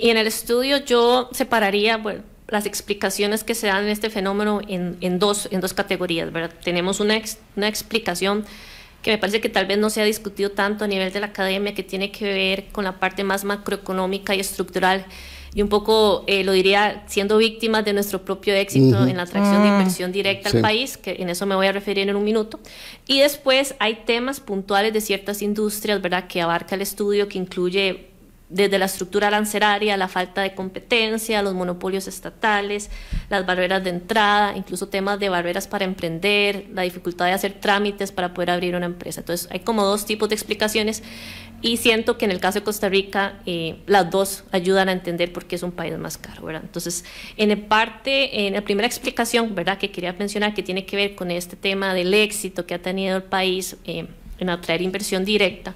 Y en el estudio yo separaría las explicaciones que se dan en este fenómeno en, dos, en dos categorías. Tenemos una, una explicación que me parece que tal vez no se ha discutido tanto a nivel de la academia, que tiene que ver con la parte más macroeconómica y estructural. Y un poco eh, lo diría siendo víctimas de nuestro propio éxito en la atracción de inversión ah, directa al país, que en eso me voy a referir en un minuto. Y después hay temas puntuales de ciertas industrias, ¿verdad?, que abarca el estudio, que incluye desde la estructura arancelaria, la falta de competencia, los monopolios estatales, las barreras de entrada, incluso temas de barreras para emprender, la dificultad de hacer trámites para poder abrir una empresa. Entonces, hay como dos tipos de explicaciones y siento que en el caso de Costa Rica eh, las dos ayudan a entender por qué es un país más caro, ¿verdad? Entonces, en el parte, en la primera explicación, ¿verdad? Que quería mencionar que tiene que ver con este tema del éxito que ha tenido el país eh, en atraer inversión directa.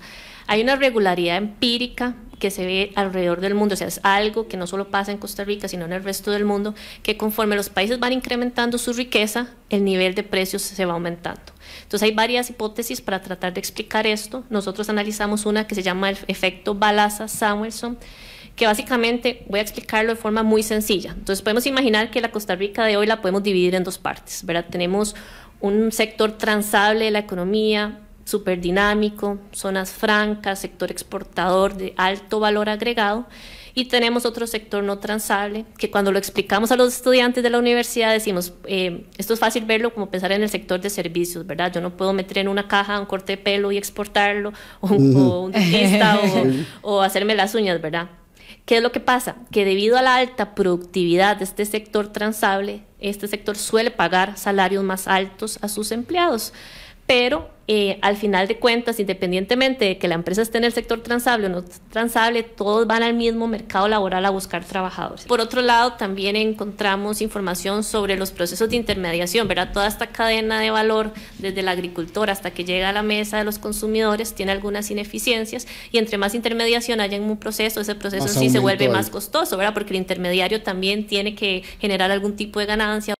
Hay una regularidad empírica que se ve alrededor del mundo, o sea, es algo que no solo pasa en Costa Rica, sino en el resto del mundo, que conforme los países van incrementando su riqueza, el nivel de precios se va aumentando. Entonces hay varias hipótesis para tratar de explicar esto. Nosotros analizamos una que se llama el efecto Balaza-Samuelson, que básicamente voy a explicarlo de forma muy sencilla. Entonces podemos imaginar que la Costa Rica de hoy la podemos dividir en dos partes, ¿verdad? Tenemos un sector transable de la economía, súper dinámico, zonas francas, sector exportador de alto valor agregado. Y tenemos otro sector no transable, que cuando lo explicamos a los estudiantes de la universidad decimos, eh, esto es fácil verlo como pensar en el sector de servicios, ¿verdad? Yo no puedo meter en una caja un corte de pelo y exportarlo, o, un dentista, o hacerme las uñas, ¿verdad? ¿Qué es lo que pasa? Que debido a la alta productividad de este sector transable, este sector suele pagar salarios más altos a sus empleados, pero eh, al final de cuentas, independientemente de que la empresa esté en el sector transable o no transable, todos van al mismo mercado laboral a buscar trabajadores. Por otro lado, también encontramos información sobre los procesos de intermediación, ¿verdad? Toda esta cadena de valor, desde el agricultor hasta que llega a la mesa de los consumidores, tiene algunas ineficiencias y entre más intermediación haya en un proceso, ese proceso sí se vuelve más costoso, ¿verdad? Porque el intermediario también tiene que generar algún tipo de ganancia